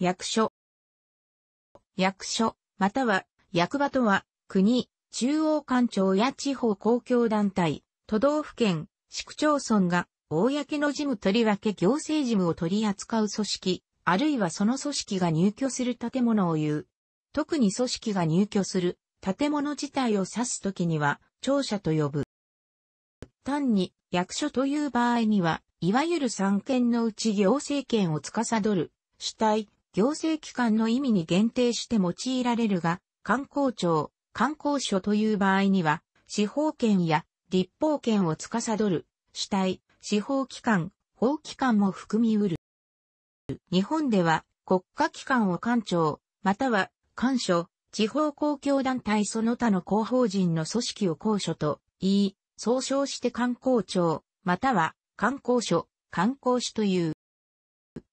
役所。役所、または、役場とは、国、中央官庁や地方公共団体、都道府県、市区町村が、公の事務とりわけ行政事務を取り扱う組織、あるいはその組織が入居する建物を言う。特に組織が入居する建物自体を指すときには、庁舎と呼ぶ。単に役所という場合には、いわゆる三権のうち行政権を司る主体、行政機関の意味に限定して用いられるが、観光庁、観光所という場合には、司法権や立法権を司る、主体、司法機関、法機関も含みうる。日本では、国家機関を官庁、または、官所、地方公共団体その他の広報人の組織を公所と言い、総称して観光庁、または観光所、観光所という。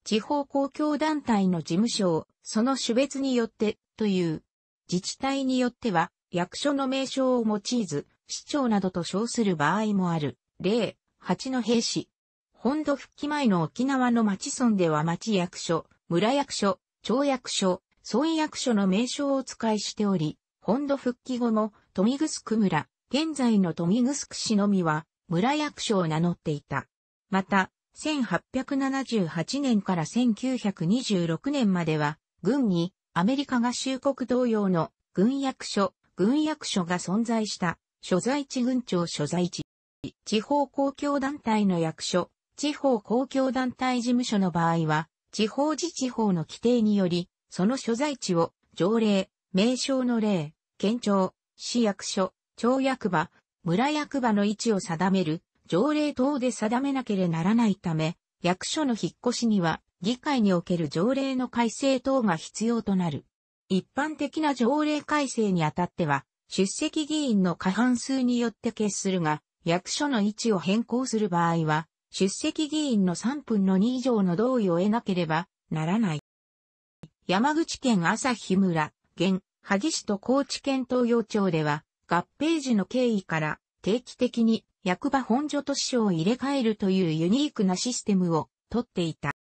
地方公共団体の事務所を、その種別によって、という。自治体によっては、役所の名称を用いず、市長などと称する場合もある。例、八の兵士。本土復帰前の沖縄の町村では町役所、村役所、町役所、村役所の名称を使いしており、本土復帰後も、富城村、現在の富城市のみは、村役所を名乗っていた。また、1878年から1926年までは、軍にアメリカ合衆国同様の軍役所、軍役所が存在した、所在地軍庁所在地、地方公共団体の役所、地方公共団体事務所の場合は、地方自治法の規定により、その所在地を、条例、名称の例、県庁、市役所、町役場、村役場の位置を定める条例等で定めなければならないため、役所の引っ越しには議会における条例の改正等が必要となる。一般的な条例改正にあたっては、出席議員の過半数によって決するが、役所の位置を変更する場合は、出席議員の3分の2以上の同意を得なければならない。山口県朝日村、現、萩市と高知県東洋町では、合併時の経緯から定期的に役場本所と市所を入れ替えるというユニークなシステムをとっていた。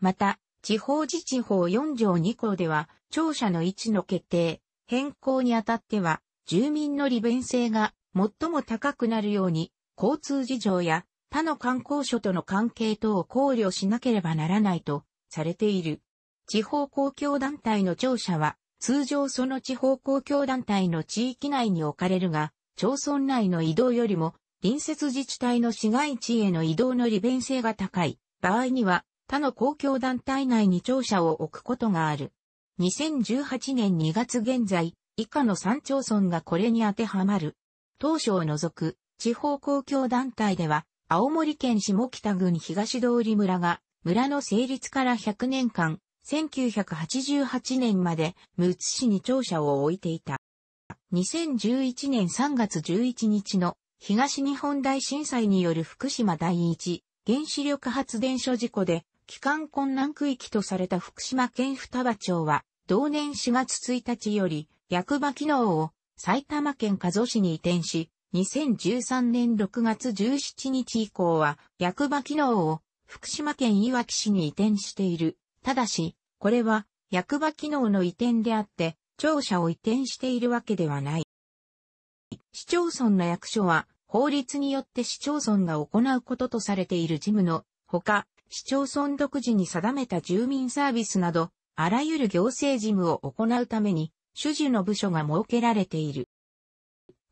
また、地方自治法4条2項では、庁舎の位置の決定、変更にあたっては、住民の利便性が最も高くなるように、交通事情や他の観光所との関係等を考慮しなければならないとされている。地方公共団体の庁舎は、通常その地方公共団体の地域内に置かれるが、町村内の移動よりも隣接自治体の市街地への移動の利便性が高い場合には他の公共団体内に庁舎を置くことがある。2018年2月現在、以下の3町村がこれに当てはまる。当初を除く地方公共団体では、青森県下北郡東通村が村の成立から100年間、1988年までむつ市に庁舎を置いていた。2011年3月11日の東日本大震災による福島第一原子力発電所事故で帰還困難区域とされた福島県双葉町は同年4月1日より役場機能を埼玉県加須市に移転し、2013年6月17日以降は役場機能を福島県いわき市に移転している。ただし、これは役場機能の移転であって、庁舎を移転しているわけではない。市町村の役所は、法律によって市町村が行うこととされている事務のほか、市町村独自に定めた住民サービスなど、あらゆる行政事務を行うために、主事の部署が設けられている。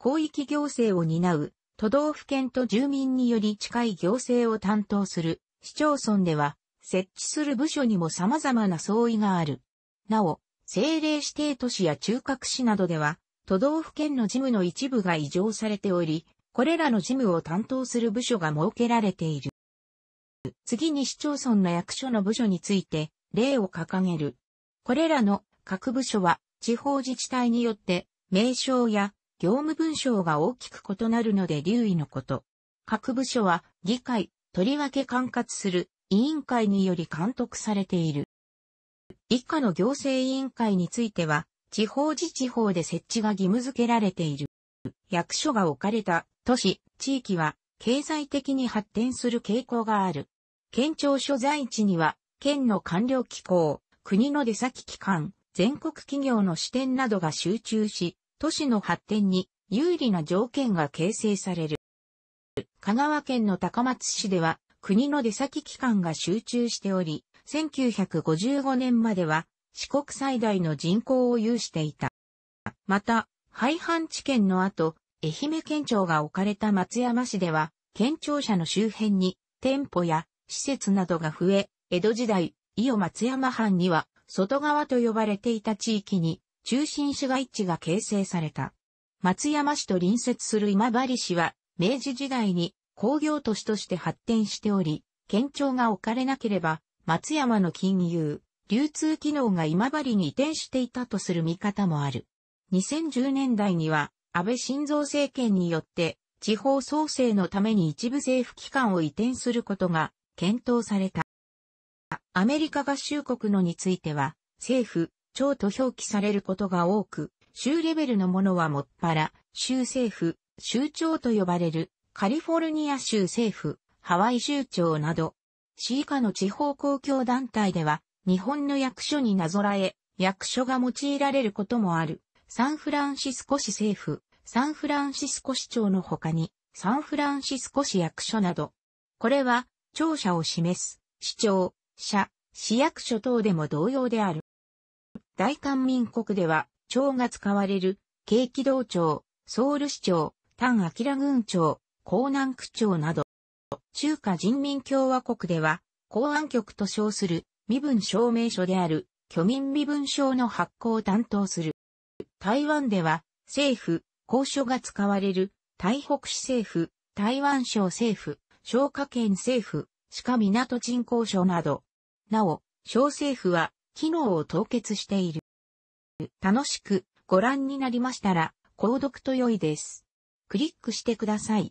広域行政を担う、都道府県と住民により近い行政を担当する市町村では、設置する部署にも様々な相違がある。なお、政令指定都市や中核市などでは、都道府県の事務の一部が移譲されており、これらの事務を担当する部署が設けられている。次に市町村の役所の部署について、例を掲げる。これらの各部署は、地方自治体によって、名称や業務文章が大きく異なるので留意のこと。各部署は、議会、とりわけ管轄する委員会により監督されている。以下の行政委員会については、地方自治法で設置が義務付けられている。役所が置かれた都市、地域は経済的に発展する傾向がある。県庁所在地には、県の官僚機構、国の出先機関、全国企業の支店などが集中し、都市の発展に有利な条件が形成される。香川県の高松市では、国の出先機関が集中しており、1955年までは四国最大の人口を有していた。また、廃藩置県の後、愛媛県庁が置かれた松山市では、県庁舎の周辺に店舗や施設などが増え、江戸時代、伊予松山藩には外側と呼ばれていた地域に中心市街地が形成された。松山市と隣接する今治市は明治時代に工業都市として発展しており、県庁が置かれなければ松山の金融、流通機能が今治に移転していたとする見方もある。2010年代には安倍晋三政権によって地方創生のために一部政府機関を移転することが検討された。アメリカ合衆国のについては政府、庁と表記されることが多く、州レベルのものはもっぱら、州政府、州庁と呼ばれるカリフォルニア州政府、ハワイ州庁など、市以下の地方公共団体では日本の役所になぞらえ、役所が用いられることもある。サンフランシスコ市政府、サンフランシスコ市長の他に、サンフランシスコ市役所など。これは、庁舎を示す、市長、社、市役所等でも同様である。大韓民国では、庁が使われる、景気道庁、ソウル市長、丹明郡庁、江南区長など。中華人民共和国では、公安局と称する身分証明書である、居民身分証の発行を担当する。台湾では、政府、公所が使われる、台北市政府、台湾省政府、省下県政府、鹿港鎮公所など。なお、省政府は、機能を凍結している。楽しくご覧になりましたら、購読と良いです。クリックしてください。